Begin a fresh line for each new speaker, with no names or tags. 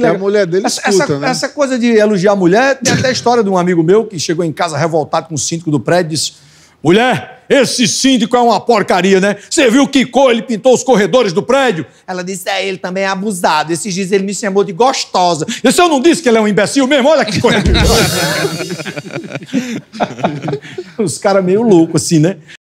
Que a mulher dele essa, escuta, essa, né? Essa coisa de elogiar a mulher, tem até a história de um amigo meu que chegou em casa revoltado com o síndico do prédio e disse: Mulher, esse síndico é uma porcaria, né? Você viu
que cor ele pintou os corredores do prédio? Ela disse: É, ele também é abusado. Esses dias ele me chamou de gostosa. E se eu não disse que ele é um imbecil mesmo? Olha que coisa.
os caras meio louco assim, né?